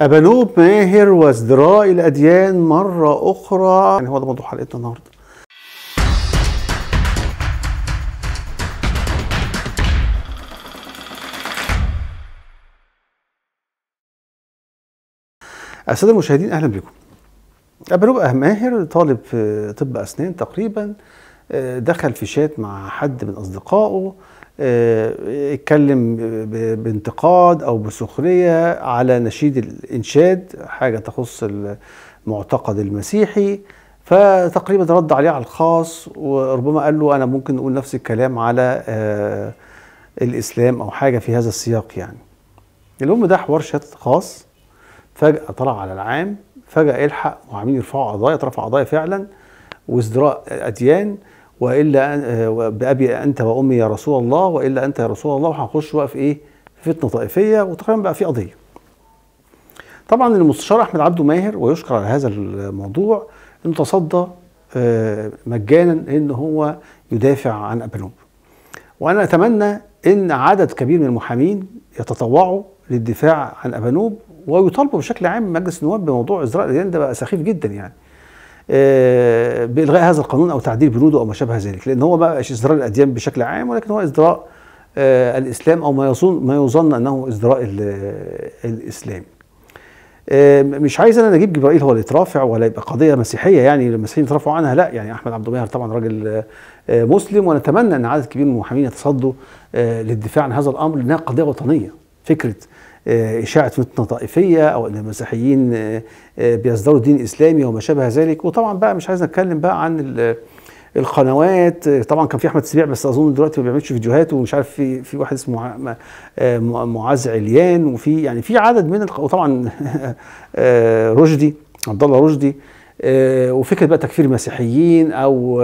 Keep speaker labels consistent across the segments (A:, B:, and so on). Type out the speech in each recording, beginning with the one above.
A: أبانوب ماهر وازدراء الأديان مرة أخرى يعني هو ده موضوع حلقتنا النهاردة السادة المشاهدين أهلا بكم أبانوب ماهر طالب في طب أسنان تقريبا آه، دخل في شات مع حد من أصدقائه آه، اتكلم بانتقاد او بسخريه على نشيد الانشاد حاجه تخص المعتقد المسيحي فتقريبا رد عليه على الخاص وربما قال له انا ممكن اقول نفس الكلام على آه، الاسلام او حاجه في هذا السياق يعني المهم ده حوار شات خاص فجاه طلع على العام فجاه الحق وعاملين يرفعوا قضايا ترفع قضايا فعلا وازدراء اديان والا آه، بابي انت وامي يا رسول الله والا انت يا رسول الله وهنخش بقى في ايه؟ في فتنه طائفيه وتقريبا بقى في قضيه. طبعا المستشار احمد عبده ماهر ويشكر على هذا الموضوع انه تصدى آه، مجانا ان هو يدافع عن ابانوب. وانا اتمنى ان عدد كبير من المحامين يتطوعوا للدفاع عن ابانوب ويطالبوا بشكل عام مجلس النواب بموضوع ازراء الديان ده بقى سخيف جدا يعني. آه، بالغاء هذا القانون او تعديل بنوده او ما شابه ذلك لان هو ما بقاش ازدراء الاديان بشكل عام ولكن هو ازدراء آه، الاسلام او ما يظن ما يظن انه ازدراء الاسلام آه، مش عايز انا نجيب جبرائيل هو اللي يترافع ولا يبقى قضيه مسيحيه يعني المسيحيين يترافعوا عنها لا يعني احمد عبد القاهر طبعا راجل مسلم ونتمنى ان عدد كبير من المحامين يتصدوا للدفاع عن هذا الامر لانها قضيه وطنيه فكره آه، إشاعة فتنة طائفية أو أن المسيحيين آه، آه، بيصدروا الدين الإسلامي وما شابه ذلك وطبعا بقى مش عايز أتكلم بقى عن القنوات طبعا كان في احمد سبيع بس اظن دلوقتي ما بيعملش فيديوهات ومش عارف في في واحد اسمه معاذ عليان وفي يعني في عدد من وطبعا رشدي عبد الله رشدي وفكره بقى تكفير المسيحيين او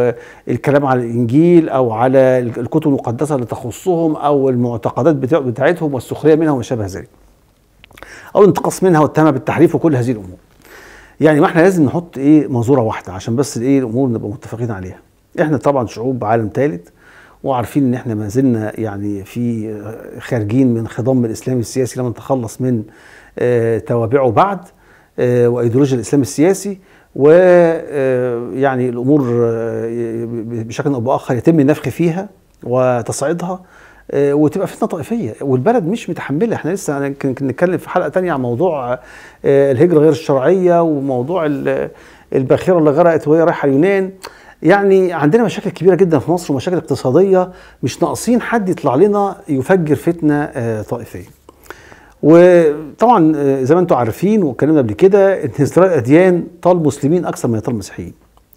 A: الكلام على الانجيل او على الكتب المقدسه اللي تخصهم او المعتقدات بتاعتهم والسخريه منها وما شابه ذلك. او انتقاص منها واتهمها بالتحريف وكل هذه الامور يعني ما احنا لازم نحط ايه منظوره واحده عشان بس ايه الامور نبقى متفقين عليها احنا طبعا شعوب عالم ثالث وعارفين ان احنا ما زلنا يعني في خارجين من خضم الاسلام السياسي لما نتخلص من اه توابعه بعد اه وايديولوجيا الاسلام السياسي و آه، يعني الامور آه، بشكل او باخر يتم النفخ فيها وتصعيدها آه، وتبقى فتنه طائفيه والبلد مش متحمله احنا لسه نتكلم في حلقه ثانيه عن موضوع آه، الهجره غير الشرعيه وموضوع الباخره اللي غرقت وهي رايحه اليونان يعني عندنا مشاكل كبيره جدا في مصر ومشاكل اقتصاديه مش ناقصين حد يطلع لنا يفجر فتنه آه، طائفيه وطبعا زي ما انتم عارفين واتكلمنا قبل كده ان ازدراء الاديان طال مسلمين اكثر ما يطال مسيحيين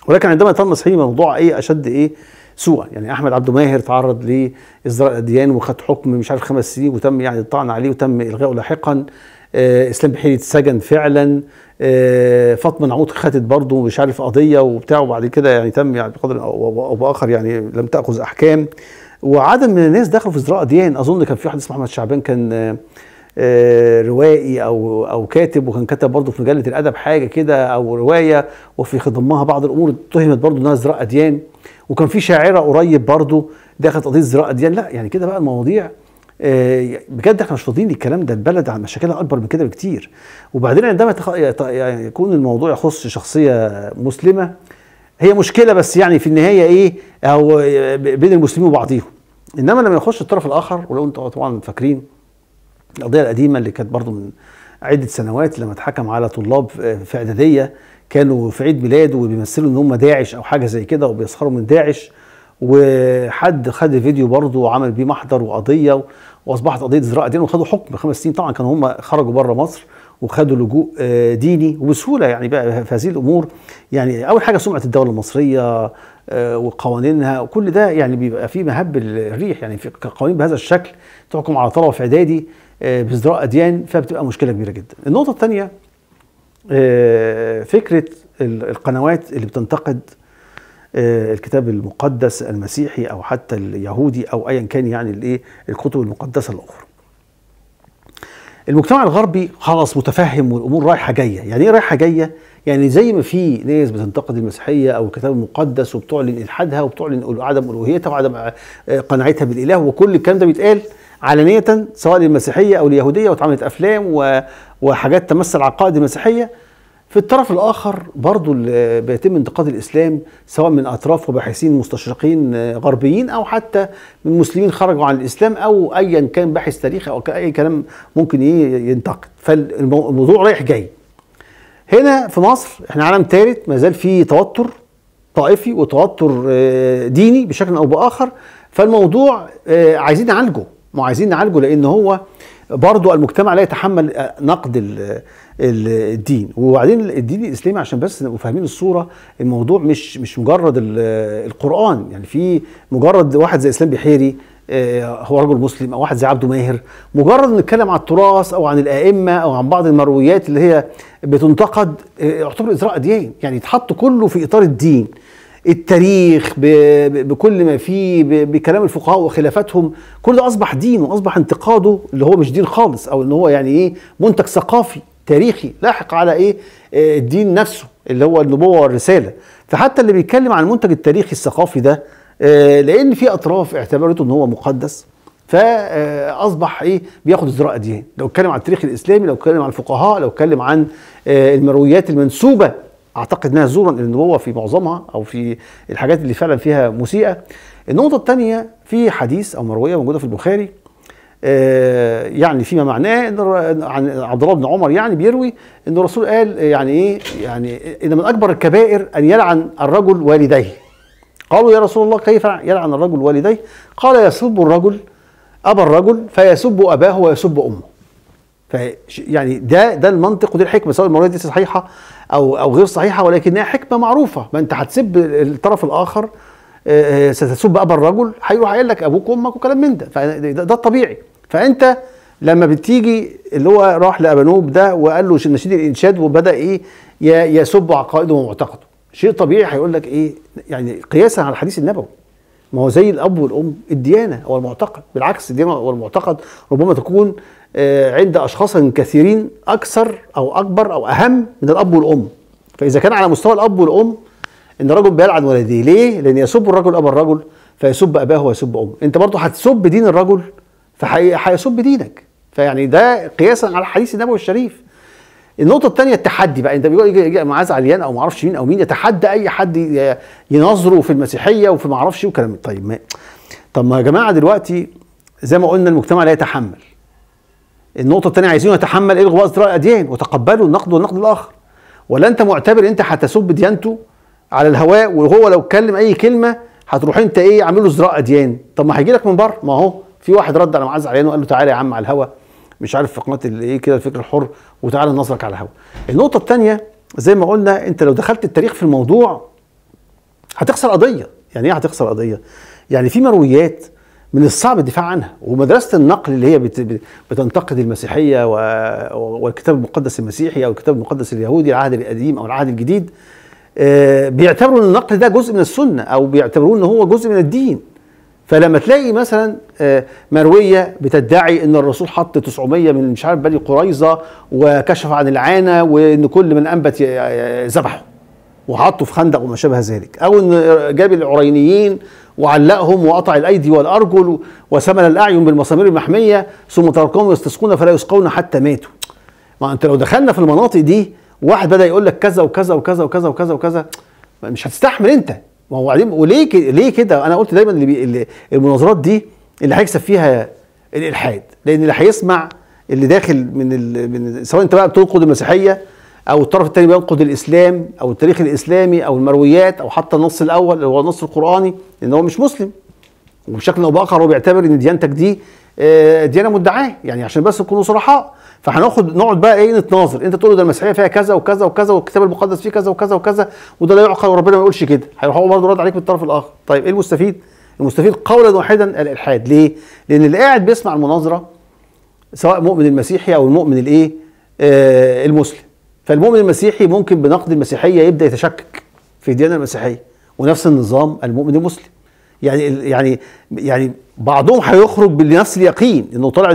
A: ولكن عندما يطال مسيحيين الموضوع ايه اشد ايه سوءا يعني احمد عبد ماهر تعرض لازراء الاديان وخد حكم مش عارف خمس سنين وتم يعني الطعن عليه وتم الغائه لاحقا آه اسلام بحيري اتسجن فعلا آه فاطمه نعود خدت برضه مش عارف قضيه وبتاع وبعد كده يعني تم يعني بقدر او باخر يعني لم تاخذ احكام وعدد من الناس دخلوا في ازراء اديان اظن كان في واحد اسمه احمد شعبان كان آه آه، روائي او او كاتب وكان كتب برضه في مجله الادب حاجه كده او روايه وفي خضمها بعض الامور اتهمت برضه انها ازراء اديان وكان في شاعره قريب برضه دخلت قضيه ازراء اديان لا يعني كده بقى المواضيع آه، بجد احنا مش فاضيين للكلام ده البلد على مشاكلها اكبر من كده بكتير وبعدين عندما يعني يعني يكون الموضوع يخص شخصيه مسلمه هي مشكله بس يعني في النهايه ايه او آه، بين المسلمين وبعضيهم انما لما يخش الطرف الاخر ولو انتوا طبعا فاكرين القضيه القديمه اللي كانت برضو من عده سنوات لما اتحكم على طلاب في اعداديه كانوا في عيد ميلاد وبيمثلوا ان هم داعش او حاجه زي كده وبيسخروا من داعش وحد خد فيديو برضه وعمل بيه محضر وقضيه واصبحت قضيه ذراع دين وخدوا حكم خمس سنين طبعا كانوا هم خرجوا بره مصر وخدوا لجوء آه، ديني وبسهوله يعني بقى في هذه الامور يعني اول حاجه سمعه الدوله المصريه آه، وقوانينها وكل ده يعني بيبقى فيه مهب الريح يعني في قوانين بهذا الشكل تحكم على طلبه في اعدادي آه، بازدراء اديان فبتبقى مشكله كبيره جدا. النقطه الثانيه آه، فكره القنوات اللي بتنتقد آه، الكتاب المقدس المسيحي او حتى اليهودي او ايا كان يعني الايه الكتب المقدسه الاخرى. المجتمع الغربي خلاص متفهم والامور رايحه جايه، يعني ايه رايحه جايه؟ يعني زي ما في ناس بتنتقد المسيحيه او الكتاب المقدس وبتعلن الحادها وبتعلن عدم الوهيتها وعدم قناعتها بالاله وكل الكلام ده بيتقال علانية سواء للمسيحية أو اليهودية واتعملت أفلام وحاجات تمثل عقائد المسيحية في الطرف الآخر برضو بيتم انتقاد الإسلام سواء من أطراف وباحثين مستشرقين آه، غربيين أو حتى من مسلمين خرجوا عن الإسلام أو أيا كان باحث تاريخ أو أي كلام ممكن ينتقد فالموضوع رايح جاي هنا في مصر احنا عالم ثالث ما زال في توتر طائفي وتوتر آه، ديني بشكل أو بآخر فالموضوع آه، عايزين نعالجه ما عايزين نعالجه لان هو برضه المجتمع لا يتحمل آه، نقد الدين وبعدين الدين الاسلامي عشان بس نبقوا فاهمين الصوره الموضوع مش مش مجرد القران يعني في مجرد واحد زي اسلام بحيري آه، هو رجل مسلم او واحد زي عبده ماهر مجرد نتكلم عن التراث او عن الائمه او عن بعض المرويات اللي هي بتنتقد آه، يعتبر ازراء اديان يعني يتحط كله في اطار الدين التاريخ بكل ما فيه بكلام الفقهاء وخلافاتهم كل ده اصبح دين واصبح انتقاده اللي هو مش دين خالص او ان هو يعني ايه منتج ثقافي تاريخي لاحق على ايه آه، الدين نفسه اللي هو النبوه والرساله فحتى اللي بيتكلم عن المنتج التاريخي الثقافي ده آه، لان في اطراف اعتبرته ان هو مقدس فاصبح آه، ايه بياخد ازراء اديان لو اتكلم عن التاريخ الاسلامي لو اتكلم عن الفقهاء لو اتكلم عن المرويات المنسوبه اعتقد انها زورا النبوه في معظمها او في الحاجات اللي فعلا فيها مسيئه النقطه الثانيه في حديث او مرويه موجوده في البخاري آه، يعني فيما معناه ان عن عبد الله بن عمر يعني بيروي ان الرسول قال يعني ايه يعني ان من اكبر الكبائر ان يلعن الرجل والديه قالوا يا رسول الله كيف يلعن الرجل والديه قال يسب الرجل ابا الرجل فيسب اباه ويسب امه ف يعني ده ده المنطق ودي الحكمه سواء المرويه دي صحيحه او او غير صحيحه ولكنها حكمه معروفه ما انت هتسب الطرف الاخر آه، آه، ستسب ابا الرجل هيروح قايل لك ابوك وامك وكلام من ده فده الطبيعي فانت لما بتيجي اللي هو راح لابانوب ده وقال له نشيد الانشاد وبدا ايه يسب عقائده ومعتقده شيء طبيعي هيقول لك ايه يعني قياسا على الحديث النبوي ما هو زي الاب والام الديانه او المعتقد بالعكس الديانه والمعتقد ربما تكون آه، عند اشخاصا كثيرين اكثر او اكبر او اهم من الاب والام فاذا كان على مستوى الاب والام ان الرجل بيلعن ولديه ليه؟ لان يسب الرجل ابا الرجل فيسب اباه ويسب امه انت برضه هتسب دين الرجل فهيسب دينك فيعني ده قياسا على الحديث النبوي الشريف النقطة الثانية التحدي بقى انت بيقول معاذ عليان او ما اعرفش مين او مين يتحدى اي حد يناظره في المسيحية وفي ما اعرفش ايه وكلام طيب ما طب ما يا جماعة دلوقتي زي ما قلنا المجتمع لا يتحمل النقطة الثانية عايزين يتحمل إيه إلغاء إصدار الأديان وتقبلوا النقد والنقد الآخر ولا أنت معتبر أنت هتسب ديانته على الهواء وهو لو اتكلم أي كلمة هتروح أنت إيه عامل له زراء أديان طب ما هيجي لك من بره ما هو في واحد رد على معاذ عليان وقال له تعالى يا عم على الهواء مش عارف في قناة إيه كده الفكر الحر وتعالى نظرك على الهواء النقطة الثانية زي ما قلنا أنت لو دخلت التاريخ في الموضوع هتخسر قضية يعني إيه هتخسر قضية؟ يعني في مرويات من الصعب الدفاع عنها ومدرسه النقل اللي هي بتنتقد المسيحيه والكتاب المقدس المسيحي او الكتاب المقدس اليهودي العهد القديم او العهد الجديد آه، بيعتبروا ان النقل ده جزء من السنه او بيعتبروه ان هو جزء من الدين فلما تلاقي مثلا آه، مرويه بتدعي ان الرسول حط 900 من مش عارف بني قريظه وكشف عن العانه وان كل من انبت آه، ذبحه وحطه في خندق وما شابه ذلك او ان جاب العرينيين وعلقهم وقطع الايدي والارجل وسمل الاعين بالمسامير المحميه ثم تركهم يستسقون فلا يسقون حتى ماتوا ما انت لو دخلنا في المناطق دي واحد بدا يقول لك كذا وكذا وكذا وكذا وكذا وكذا مش هتستحمل انت ما هو وبعدين وليه ليه كده انا قلت دايما اللي المناظرات دي اللي هيكسب فيها الالحاد لان اللي هيسمع اللي داخل من ال... من سواء انت بقى بتنقد المسيحيه او الطرف الثاني بينقد الاسلام او التاريخ الاسلامي او المرويات او حتى النص الاول اللي هو النص القراني لان هو مش مسلم وبشكل او باخر هو بيعتبر ان ديانتك دي آه، ديانه مدعاه يعني عشان بس نكونوا صرحاء فهناخد نقعد بقى ايه نتناظر انت تقول ده المسيحيه فيها كذا وكذا وكذا والكتاب المقدس فيه كذا وكذا وكذا وده لا يعقل وربنا ما يقولش كده هيروح هو برضه رد عليك من الطرف الاخر طيب ايه المستفيد؟ المستفيد قولا واحدا الالحاد ليه؟ لان اللي قاعد بيسمع المناظره سواء مؤمن المسيحي او المؤمن الايه؟ آه المسلم فالمؤمن المسيحي ممكن بنقد المسيحيه يبدا يتشكك في الديانه المسيحيه ونفس النظام المؤمن المسلم يعني يعني يعني بعضهم هيخرج بنفس اليقين انه طالع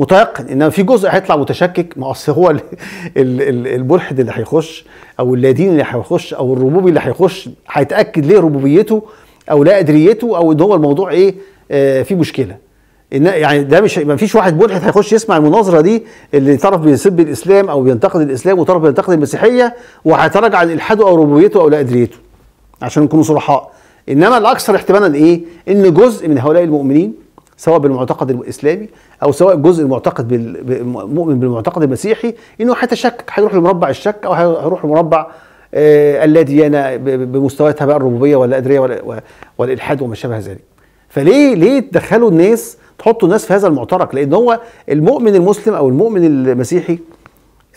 A: متيقن انما في جزء هيطلع متشكك ما اصل هو الملحد اللي هيخش او اللادين اللي هيخش او الربوبي اللي هيخش هيتاكد ليه ربوبيته او لا قدريته او ان هو الموضوع ايه آه في مشكله إن يعني ده مش ما فيش واحد ملحد هيخش يسمع المناظره دي اللي طرف بيسب الاسلام او بينتقد الاسلام وطرف بينتقد المسيحيه وهيتراجع عن الحاده او ربوبيته او لادريته إيه. عشان نكون صرحاء انما الاكثر احتمالا ايه ان جزء من هؤلاء المؤمنين سواء بالمعتقد الاسلامي او سواء جزء المعتقد بالمؤمن مؤمن بالمعتقد المسيحي انه هيتشكك هيروح لمربع الشك او هيروح لمربع آه اللا ديانه بمستوياتها بقى الربوبيه ولا ادريه ولا والالحاد وما شابه ذلك فليه ليه تدخلوا الناس تحطوا الناس في هذا المعترك لان هو المؤمن المسلم او المؤمن المسيحي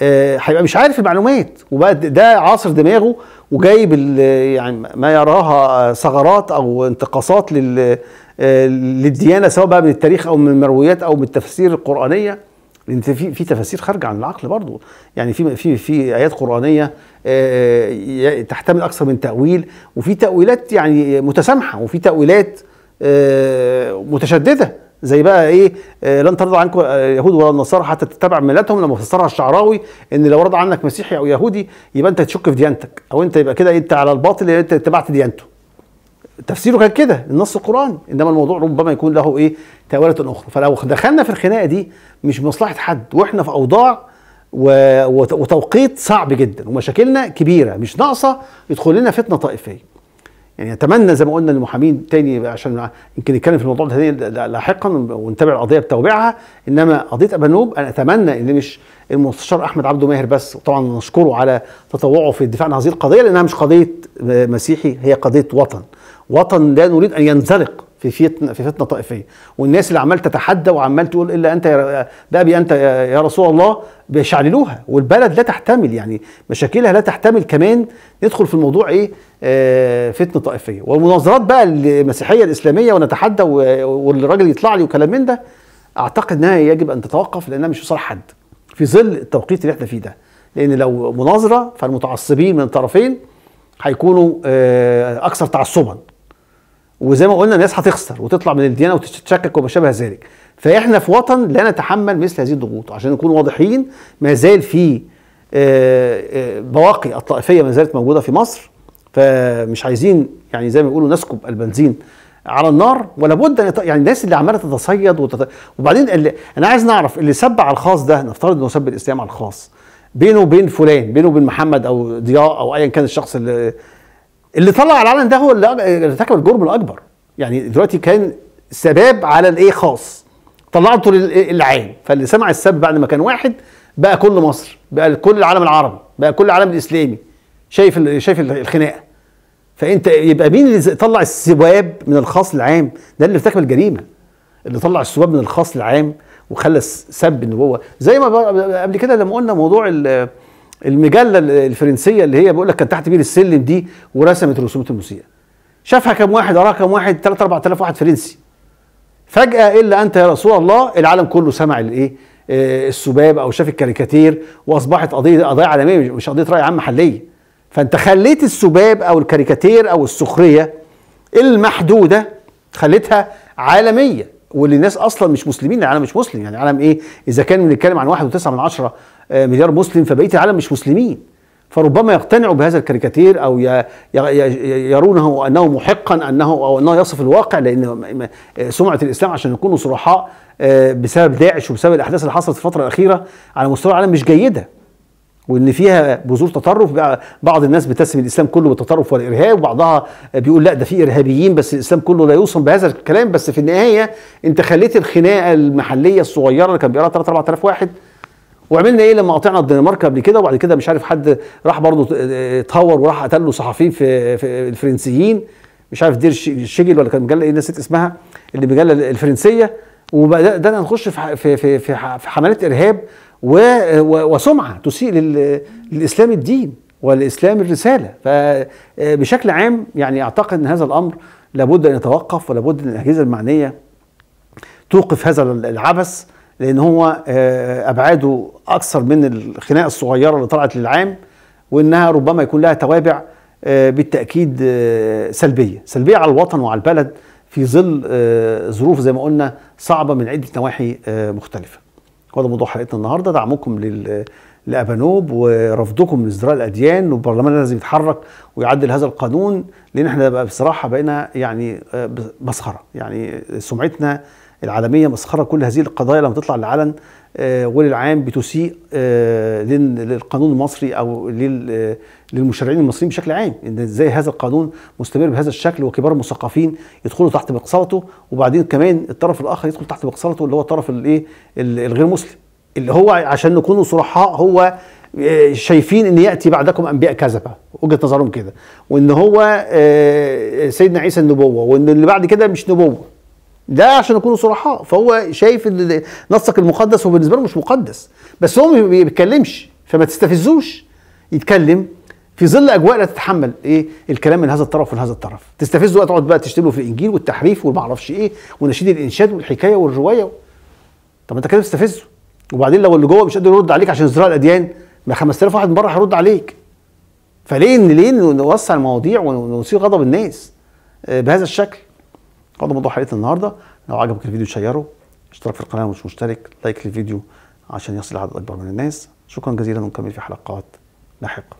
A: آه، هيبقى مش عارف المعلومات وبقى ده عاصر دماغه وجايب يعني ما يراها آه، ثغرات او انتقاصات لل آه، للديانه سواء بقى من التاريخ او من المرويات او من التفاسير القرانيه لان في في تفاسير خارجه عن العقل برضه يعني في في في ايات قرانيه تحتمل اكثر من تاويل وفي تاويلات يعني متسامحه وفي تاويلات متشدده زي بقى ايه آه لن ترضى عنكم اليهود ولا النصارى حتى تتبع ملتهم لما فسرها الشعراوي ان لو رضى عنك مسيحي او يهودي يبقى انت تشك في ديانتك او انت يبقى كده انت على الباطل انت اتبعت ديانته تفسيره كان كده النص القراني انما الموضوع ربما يكون له ايه تاويله اخرى فلو دخلنا في الخناقه دي مش بمصلحه حد واحنا في اوضاع وتوقيت صعب جدا ومشاكلنا كبيره مش ناقصه يدخل لنا فتنه طائفيه يعني اتمنى زي ما قلنا المحامين تاني عشان يمكن نتكلم في الموضوع ده لاحقا ونتابع القضيه بتوابعها انما قضيه نوب انا اتمنى ان مش المستشار احمد عبده ماهر بس وطبعا نشكره على تطوعه في الدفاع عن هذه القضيه لانها مش قضيه مسيحي هي قضيه وطن وطن لا نريد ان ينزلق في فتنه في فتنه طائفيه والناس اللي عمال تتحدى وعمال تقول الا انت يا بابي انت يا رسول الله بيشعللوها والبلد لا تحتمل يعني مشاكلها لا تحتمل كمان ندخل في الموضوع ايه آه، فتنه طائفيه والمناظرات بقى المسيحيه الاسلاميه ونتحدى والراجل يطلع لي وكلام من ده اعتقد انها يجب ان تتوقف لانها مش في صالح حد في ظل التوقيت اللي احنا فيه ده لان لو مناظره فالمتعصبين من الطرفين هيكونوا آه، اكثر تعصبا وزي ما قلنا الناس هتخسر وتطلع من الديانه وتتشكك وما شابه ذلك فاحنا في وطن لا نتحمل مثل هذه الضغوط عشان نكون واضحين ما زال في آه، آه، بواقي الطائفيه ما زالت موجوده في مصر فمش عايزين يعني زي ما بيقولوا نسكب البنزين على النار ولا بد ان يعني الناس اللي عماله تتصيد وتت... وبعدين اللي انا عايز نعرف اللي سب على الخاص ده نفترض انه سب الاسلام على الخاص بينه وبين فلان بينه وبين محمد او ضياء او ايا كان الشخص اللي اللي طلع العلن ده هو اللي ارتكب الجرم الاكبر يعني دلوقتي كان سباب على الايه خاص طلعته للعام فاللي سمع السب بعد ما كان واحد بقى كل مصر بقى كل العالم العربي بقى كل العالم الاسلامي شايف شايف الخناقه فانت يبقى مين اللي طلع السباب من الخاص العام ده اللي ارتكب الجريمه اللي طلع السباب من الخاص العام وخلى سب النبوه زي ما قبل كده لما قلنا موضوع المجله الفرنسيه اللي هي بيقول لك كان تحت بير السلم دي ورسمت رسومات الموسيقى شافها كام واحد قراها كام واحد 3 4000 واحد فرنسي فجاه الا انت يا رسول الله العالم كله سمع الايه آه، السباب او شاف الكاريكاتير واصبحت قضيه قضيه عالميه مش قضيه راي عام محليه فانت خليت السباب او الكاريكاتير او السخريه المحدوده خليتها عالميه واللي الناس اصلا مش مسلمين العالم مش مسلم يعني العالم ايه اذا كان بنتكلم عن 1.9 من عشرة آه، مليار مسلم فبقيه العالم مش مسلمين فربما يقتنعوا بهذا الكاريكاتير او يرونه انه محقا انه او انه يصف الواقع لان سمعه الاسلام عشان يكونوا صرحاء آه، بسبب داعش وبسبب الاحداث اللي حصلت في الفتره الاخيره على مستوى العالم مش جيده وان فيها بذور تطرف بعض الناس بتسمي الاسلام كله بالتطرف والارهاب وبعضها بيقول لا ده في ارهابيين بس الاسلام كله لا يوصم بهذا الكلام بس في النهايه انت خليت الخناقه المحليه الصغيره اللي كان بيقراها 3 4000 واحد وعملنا ايه لما قطعنا الدنمارك قبل كده وبعد كده مش عارف حد راح برضه اتهور آه، وراح قتل له صحفيين في, في الفرنسيين مش عارف دير شيجل ولا كان مجله ايه نسيت اسمها اللي مجله الفرنسيه وبدانا نخش في في في في حملات ارهاب وسمعه تسيء للاسلام الدين والاسلام الرساله فبشكل آه، عام يعني اعتقد ان هذا الامر لابد ان يتوقف ولابد ان الاجهزه المعنيه توقف هذا العبث لان هو آه، ابعاده اكثر من الخناقه الصغيره اللي طلعت للعام وانها ربما يكون لها توابع آه، بالتاكيد آه، سلبيه سلبيه على الوطن وعلى البلد في ظل ظروف زي ما قلنا صعبه من عده نواحي مختلفه وده موضوع حلقتنا النهارده دعمكم لل لابانوب ورفضكم لازدراء الاديان والبرلمان لازم يتحرك ويعدل هذا القانون لان احنا بقى بصراحه بقينا يعني مسخره يعني سمعتنا العالميه مسخره كل هذه القضايا لما تطلع للعلن آه، وللعام بتسيء آه، للقانون المصري او آه، للمشرعين المصريين بشكل عام ان ازاي هذا القانون مستمر بهذا الشكل وكبار المثقفين يدخلوا تحت مقصرته وبعدين كمان الطرف الاخر يدخل تحت مقصرته اللي هو الطرف الايه الغير مسلم اللي هو عشان نكون صرحاء هو شايفين ان ياتي بعدكم انبياء كذبه وجهه نظرهم كده وان هو سيدنا عيسى النبوه وان اللي بعد كده مش نبوه ده عشان يكونوا صرحاء فهو شايف ان نصك المقدس هو بالنسبه له مش مقدس بس هو ما بيتكلمش فما تستفزوش يتكلم في ظل اجواء لا تتحمل ايه الكلام من هذا الطرف ومن هذا الطرف تستفزه تقعد بقى تشتمه في الانجيل والتحريف والمعرفش ايه ونشيد الانشاد والحكايه والروايه طب انت كده بتستفزه وبعدين لو اللي جوه مش قادر يرد عليك عشان ازراء الاديان ما 5000 واحد من بره هيرد عليك فليه ليه نوسع المواضيع ونثير غضب الناس آه، بهذا الشكل ده موضوع حلقه النهارده لو عجبك الفيديو شيره اشترك في القناه ومش مشترك لايك للفيديو عشان يصل لعدد اكبر من الناس شكرا جزيلا ونكمل في حلقات لاحقه